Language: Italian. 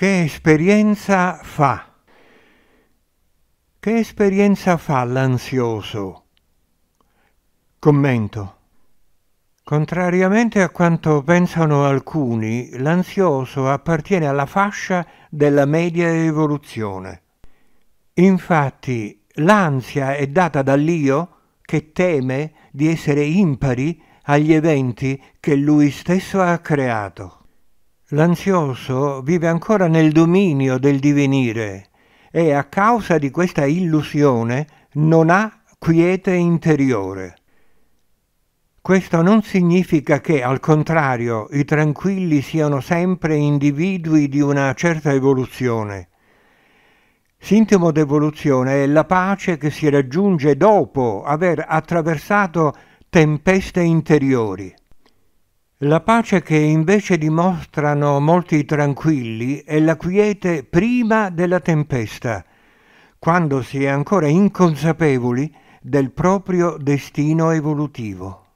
Che esperienza fa? Che esperienza fa l'ansioso? Commento. Contrariamente a quanto pensano alcuni, l'ansioso appartiene alla fascia della media evoluzione. Infatti, l'ansia è data dall'io che teme di essere impari agli eventi che lui stesso ha creato. L'ansioso vive ancora nel dominio del divenire e a causa di questa illusione non ha quiete interiore. Questo non significa che, al contrario, i tranquilli siano sempre individui di una certa evoluzione. Sintomo d'evoluzione è la pace che si raggiunge dopo aver attraversato tempeste interiori. La pace che invece dimostrano molti tranquilli è la quiete prima della tempesta, quando si è ancora inconsapevoli del proprio destino evolutivo.